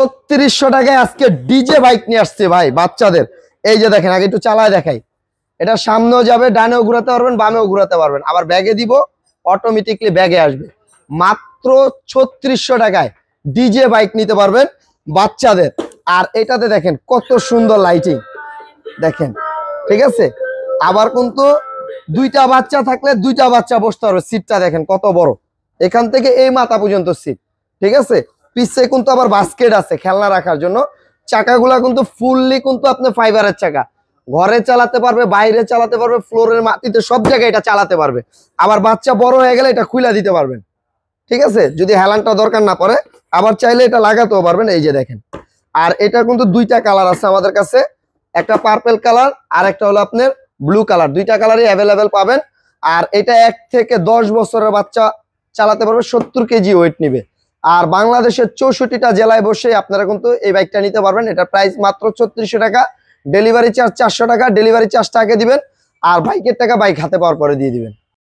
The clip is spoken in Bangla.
ছত্রিশশো টাকায় আজকে ডিজে বাইক নিয়ে আসছে ভাই বাচ্চাদের এই যে দেখেন আগে একটু চালায় দেখাই এটা সামনেও যাবে ডানেও ঘুরাতে পারবেন বামেও ঘুরাতে পারবেন আবার ব্যাগে দিব অটোমেটিকলি ব্যাগে আসবে মাত্র ছত্রিশশো টাকায় ডিজে বাইক নিতে পারবেন বাচ্চাদের আর এটাতে দেখেন কত সুন্দর লাইটিং দেখেন ঠিক আছে আবার কিন্তু দুইটা বাচ্চা থাকলে দুইটা বাচ্চা বসতে পারবে সিটটা দেখেন কত বড় এখান থেকে এই মাথা পর্যন্ত সিট ঠিক আছে পিছে কিন্তু আবার বাস্কেট আছে খেলনা রাখার জন্য চাকাগুলা কিন্তু ফুললি কিন্তু আপনি ফাইবারের চাকা ঘরে চালাতে পারবে বাইরে চালাতে পারবে ফ্লোরের মাটিতে সব জায়গায় এটা চালাতে পারবে আবার বাচ্চা বড় হয়ে গেলে এটা খুলে দিতে পারবেন ঠিক আছে যদি হেলানটা দরকার না পড়ে আবার চাইলে এটা লাগাতেও পারবেন এই যে দেখেন আর এটা কিন্তু দুইটা কালার আছে আমাদের কাছে একটা পার্পেল কালার আর একটা হলো আপনার ব্লু কালার দুইটা কালারই অ্যাভেলেবেল পাবেন আর এটা এক থেকে দশ বছরের বাচ্চা চালাতে পারবে সত্তর কেজি ওয়েট নিবে আর বাংলাদেশের চৌষট্টিটা জেলায় বসে আপনারা কিন্তু এই বাইকটা নিতে পারবেন এটা প্রাইস মাত্র ছত্রিশশো টাকা ডেলিভারি চার্জ চারশো টাকা ডেলিভারি চার্জটা আগে দিবেন আর বাইকের টাকা বাইক হাতে পাওয়ার পরে দিয়ে দিবেন